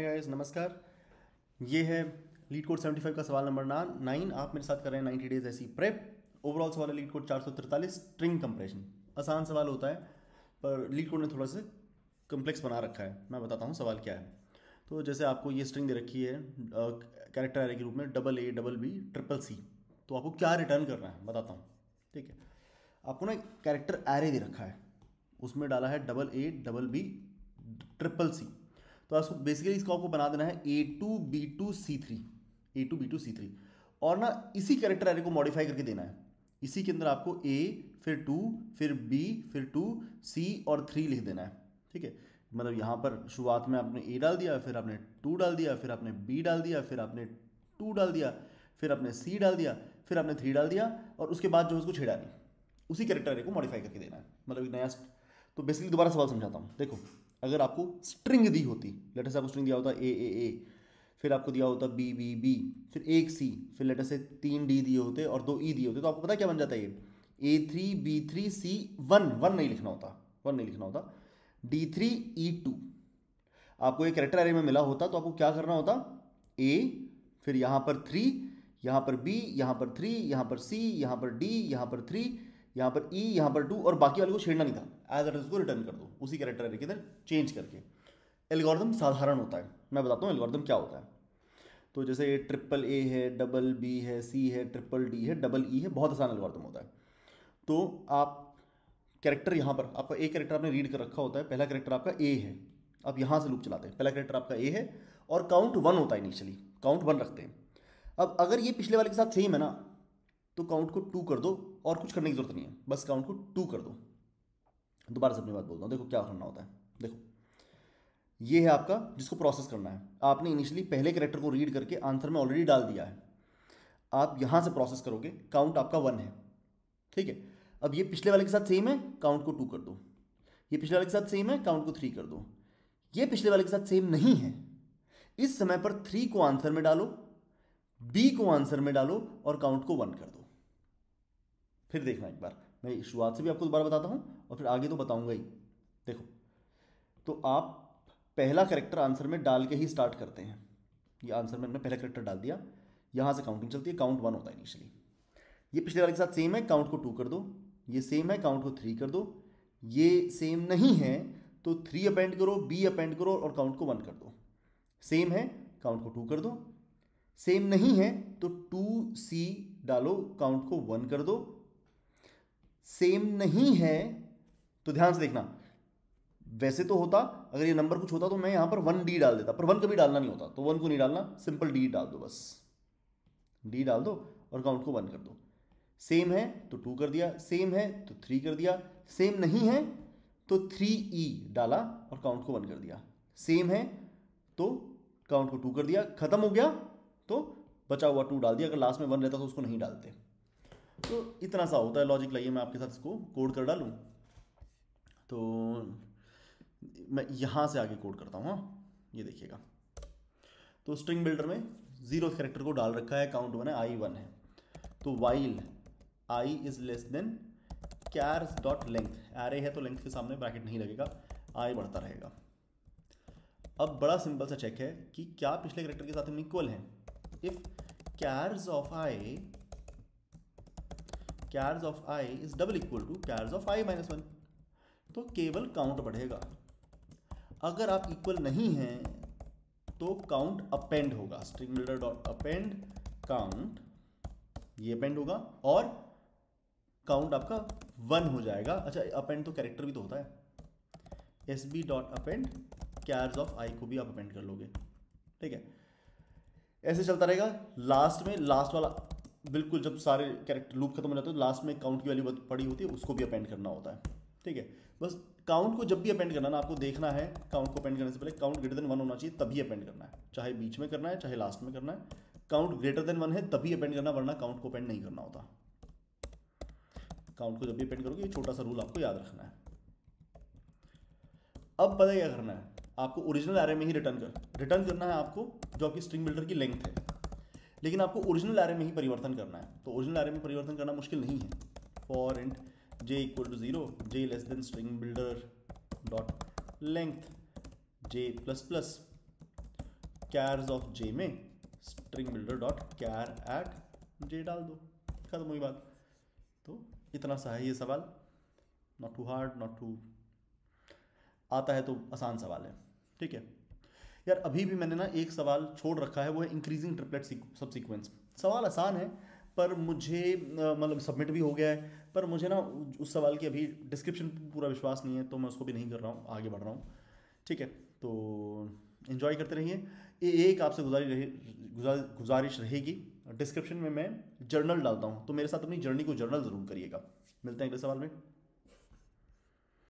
guys नमस्कार ये है लीड कोड 75 का सवाल नंबर ना नाइन आप मेरे साथ कर रहे हैं 90 डेज ऐसी प्रेप ओवरऑल सवाल है लीड कोड 443 स्ट्रिंग कंप्रेशन आसान सवाल होता है पर लीड कोड ने थोड़ा सा कम्प्लेक्स बना रखा है मैं बताता हूँ सवाल क्या है तो जैसे आपको ये स्ट्रिंग दे रखी है कैरेक्टर एरे के रूप में double A double B triple C तो आपको क्या रिटर्न करना है बताता हूँ ठीक है आपको ना कैरेक्टर एरे दे रखा है उसमें डाला है double A double B triple C तो आपको बेसिकली इसको आपको बना देना है A two B two C three A two B two C three और ना इसी कैरेक्टर एरे को मॉडिफाई करके देना है इसी के अंदर आपको ए फिर टू फिर बी फिर टू सी और थ्री लिख देना है ठीक है मतलब यहाँ पर शुरुआत में आपने ए डाल दिया फिर आपने टू डाल दिया फिर आपने बी डाल दिया फिर आपने टू डाल दिया फिर आपने सी डाल दिया फिर आपने थ्री डाल दिया और उसके बाद जो है उसको छेड़ा नहीं उसी कैरेक्टर को मॉडिफाई करके देना है मतलब एक नया तो बेसिकली दोबारा सवाल समझाता हूँ देखो अगर आपको स्ट्रिंग दी होती लेटर से आपको स्ट्रिंग दिया होता ए ए ए फिर आपको दिया होता बी बी बी फिर एक सी फिर लेटर से तीन डी दिए होते और दो ई e दिए होते तो आपको पता क्या बन जाता है ये A three B three C one one नहीं लिखना होता वन नहीं लिखना होता डी थ्री ई टू आपको एक करेक्टर एरे में मिला होता तो आपको क्या करना होता ए फिर यहाँ पर थ्री यहाँ पर बी यहाँ पर थ्री यहाँ पर सी यहाँ पर डी यहाँ पर थ्री यहाँ पर ई e, यहाँ पर टू और बाकी वाले को छेड़ना नहीं था एज एट को रिटर्न कर दो उसी कैरेक्टर के अंदर चेंज करके एल्गोरिदम साधारण होता है मैं बताता हूँ एल्गोरिदम क्या होता है तो जैसे ट्रिपल ए है डबल बी है सी है ट्रिपल डी है डबल ई e है बहुत आसान एल्गोरिदम होता है तो आप कैरेक्टर यहाँ पर आपका ए कैरेक्टर आपने रीड कर रखा होता है पहला कैरेक्टर आपका ए है आप यहाँ से लूप चलाते हैं पहला कैरेक्टर आपका ए है और काउंट वन होता है इनिशियली काउंट वन रखते हैं अब अगर ये पिछले वाले के साथ सेम है ना तो काउंट को टू कर दो और कुछ करने की जरूरत नहीं है बस काउंट को टू कर दो दोबारा से अपनी बात बोलता हूँ देखो क्या करना होता है देखो ये है आपका जिसको प्रोसेस करना है आपने इनिशियली पहले करेक्टर को रीड करके आंसर में ऑलरेडी डाल दिया है आप यहाँ से प्रोसेस करोगे काउंट आपका वन है ठीक है अब ये पिछले वाले के साथ सेम है काउंट को टू कर दो ये पिछले वाले के साथ सेम है काउंट को थ्री कर दो ये पिछले वाले के साथ सेम नहीं है इस समय पर थ्री को आंसर में डालो बी को आंसर में डालो और काउंट को वन कर दो फिर देखना एक बार मैं शुरुआत से भी आपको दोबारा बताता हूँ और फिर आगे तो बताऊँगा ही देखो तो आप पहला करेक्टर आंसर में डाल के ही स्टार्ट करते हैं ये आंसर में मैंने पहला करेक्टर डाल दिया यहाँ से काउंटिंग चलती है काउंट वन होता है इनिशियली ये पिछले वाले के साथ सेम है काउंट को टू कर दो ये सेम है काउंट को थ्री कर दो ये सेम नहीं है तो थ्री अपेंड करो बी अपेंड करो और काउंट को वन कर दो सेम है काउंट को टू कर दो सेम नहीं है तो टू सी डालो काउंट को वन कर दो सेम नहीं है तो ध्यान से देखना वैसे तो होता अगर ये नंबर कुछ होता तो मैं यहां पर वन डी डाल देता पर वन कभी डालना नहीं होता तो वन को नहीं डालना सिंपल डी डाल दो बस डी डाल दो और काउंट को वन कर दो सेम है तो टू कर दिया सेम है तो थ्री कर दिया सेम नहीं है तो थ्री ई डाला और काउंट को वन कर दिया सेम है तो काउंट को टू कर दिया खत्म हो गया तो बचा हुआ टू डाल दिया अगर लास्ट में वन रहता तो उसको नहीं डालते तो इतना सा होता है लॉजिक लाइए मैं आपके साथ इसको कोड कर डालूँ तो मैं यहाँ से आगे कोड करता हूँ हाँ ये देखिएगा तो स्ट्रिंग बिल्डर में जीरो करेक्टर को डाल रखा है काउंट वन है आई वन है तो while I is less than chars dot length array है तो लेंथ के सामने ब्रैकेट नहीं लगेगा आई बढ़ता रहेगा अब बड़ा सिंपल सा चेक है कि क्या पिछले करेक्टर के साथ इक्वल है if chars of I chars of I is double equal to chars of I minus one तो केवल काउंट बढ़ेगा अगर आप इक्वल नहीं हैं तो काउंट अपेंड होगा string builder dot append count ये अपेंड होगा और काउंट आपका वन हो जाएगा अच्छा अपेंड तो कैरेक्टर भी तो होता है S B dot append chars of I को भी आप अपेंड कर लोगे ठीक है ऐसे चलता रहेगा लास्ट में लास्ट वाला बिल्कुल जब सारे कैरेक्टर लूप खत्म हो जाते हैं तो लास्ट में काउंट की वैल्यू पड़ी होती है उसको भी अपेंड करना होता है ठीक है बस काउंट को जब भी अपेंड करना ना आपको देखना है काउंट को अपेंड करने से पहले काउंट ग्रेटर देन वन होना चाहिए तभी अपेंड करना है चाहे बीच में करना है चाहे लास्ट में करना है काउंट ग्रेटर देन वन है तभी अपेंड करना वरना काउंट को अपेंड नहीं करना होता काउंट को जब भी अपेंड करोगे ये छोटा सा रूल आपको याद रखना है अब पता क्या करना है आपको ओरिजिनल एरे में ही रिटर्न कर रिटर्न करना है आपको जो आपकी स्ट्रिंग बिल्डर की लेंथ है लेकिन आपको ओरिजिनल एरे में ही परिवर्तन करना है तो ओरिजिनल एरे में परिवर्तन करना मुश्किल नहीं है for int J equal to zero J less than string builder dot length J plus plus chars of J में string builder dot char at J डाल दो खत्म हुई बात तो इतना सा है ये सवाल not too hard not too आता है तो आसान सवाल है ठीक है यार अभी भी मैंने ना एक सवाल छोड़ रखा है वो है इंक्रीजिंग ट्रिपलेट सब सीक्वेंस सवाल आसान है पर मुझे मतलब सबमिट भी हो गया है पर मुझे ना उस सवाल की अभी डिस्क्रिप्शन पूरा विश्वास नहीं है तो मैं उसको भी नहीं कर रहा हूँ आगे बढ़ रहा हूँ ठीक है तो इन्जॉय करते रहिए एक आपसे गुजारिश रहे गुजारिश रहेगी डिस्क्रिप्शन में मैं जर्नल डालता हूँ तो मेरे साथ अपनी जर्नी को जर्नल ज़रूर करिएगा मिलते हैं अगले सवाल में